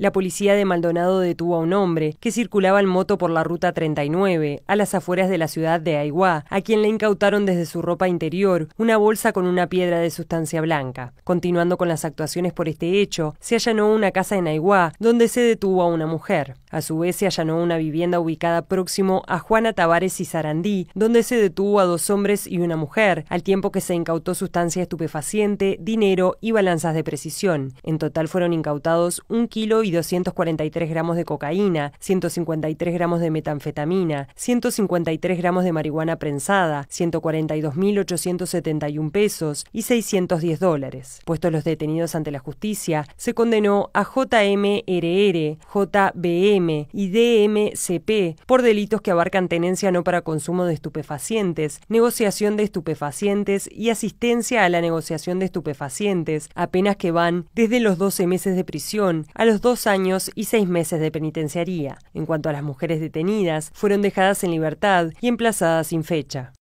La policía de Maldonado detuvo a un hombre que circulaba en moto por la ruta 39, a las afueras de la ciudad de Aiguá, a quien le incautaron desde su ropa interior una bolsa con una piedra de sustancia blanca. Continuando con las actuaciones por este hecho, se allanó una casa en Aiguá, donde se detuvo a una mujer. A su vez se allanó una vivienda ubicada próximo a Juana Tavares y Sarandí, donde se detuvo a dos hombres y una mujer, al tiempo que se incautó sustancia estupefaciente, dinero y balanzas de precisión. En total fueron incautados Un kilo y 243 gramos de cocaína, 153 gramos de metanfetamina, 153 gramos de marihuana prensada, 142.871 pesos y 610 dólares. Puestos los detenidos ante la justicia, se condenó a JMRR, JBM, e, y DMCP por delitos que abarcan tenencia no para consumo de estupefacientes, negociación de estupefacientes y asistencia a la negociación de estupefacientes, apenas que van desde los 12 meses de prisión a los 2 años y 6 meses de penitenciaría. En cuanto a las mujeres detenidas, fueron dejadas en libertad y emplazadas sin fecha.